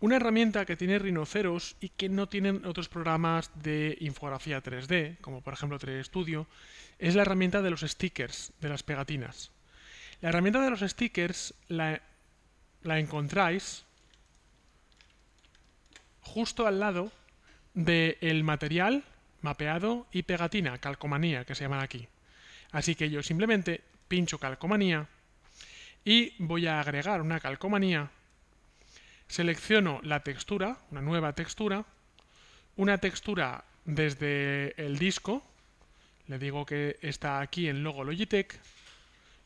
Una herramienta que tiene Rhinoceros y que no tienen otros programas de infografía 3D, como por ejemplo 3D Studio, es la herramienta de los stickers, de las pegatinas. La herramienta de los stickers la, encontráis justo al lado del material mapeado y pegatina, calcomanía, que se llaman aquí. Así que yo simplemente pincho calcomanía y voy a agregar una calcomanía Selecciono la textura, una nueva textura, una textura desde el disco, le digo que está aquí en logo Logitech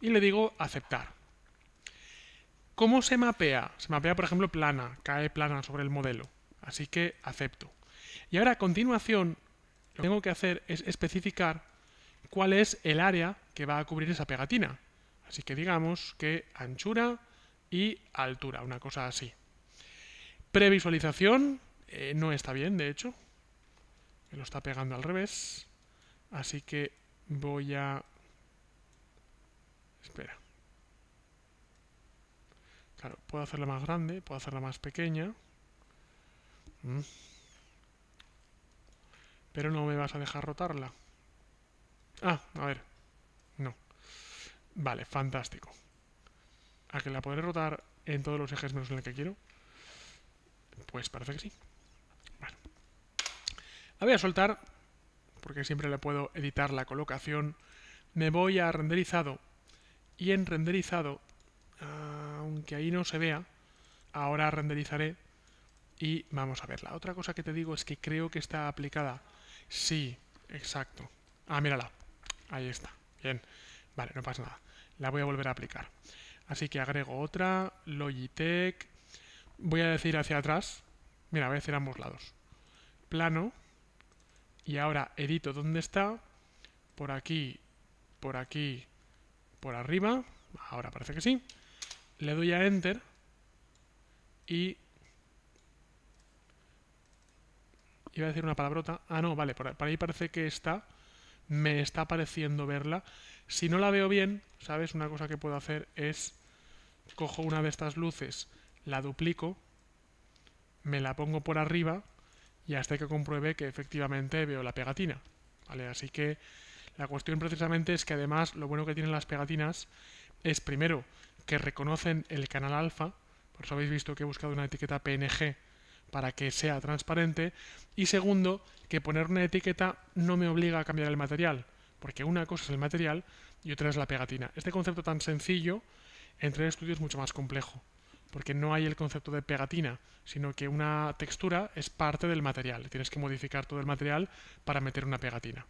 y le digo aceptar. ¿Cómo se mapea? Se mapea, por ejemplo, plana, cae plana sobre el modelo, así que acepto. Y ahora a continuación lo que tengo que hacer es especificar cuál es el área que va a cubrir esa pegatina. Así que digamos que anchura y altura, una cosa así. Previsualización eh, no está bien, de hecho. Me lo está pegando al revés. Así que voy a... Espera. Claro, puedo hacerla más grande, puedo hacerla más pequeña. Mm. Pero no me vas a dejar rotarla. Ah, a ver. No. Vale, fantástico. A que la podré rotar en todos los ejes menos en el que quiero. Pues parece que sí. La voy a soltar, porque siempre le puedo editar la colocación. Me voy a renderizado. Y en renderizado, aunque ahí no se vea, ahora renderizaré y vamos a verla. Otra cosa que te digo es que creo que está aplicada. Sí, exacto. Ah, mírala. Ahí está. Bien. Vale, no pasa nada. La voy a volver a aplicar. Así que agrego otra, Logitech, voy a decir hacia atrás, mira, voy a decir ambos lados. Plano, y ahora edito dónde está, por aquí, por aquí, por arriba, ahora parece que sí. Le doy a Enter y... Iba a decir una palabrota. Ah, no, vale, por ahí parece que está. Me está pareciendo verla. Si no la veo bien, ¿sabes? Una cosa que puedo hacer es... Cojo una de estas luces la duplico, me la pongo por arriba y hasta que compruebe que efectivamente veo la pegatina. ¿Vale? Así que la cuestión precisamente es que además lo bueno que tienen las pegatinas es primero que reconocen el canal alfa, por eso habéis visto que he buscado una etiqueta PNG para que sea transparente, y segundo, que poner una etiqueta no me obliga a cambiar el material, porque una cosa es el material y otra es la pegatina. Este concepto tan sencillo entre estudios es mucho más complejo porque no hay el concepto de pegatina, sino que una textura es parte del material. Tienes que modificar todo el material para meter una pegatina.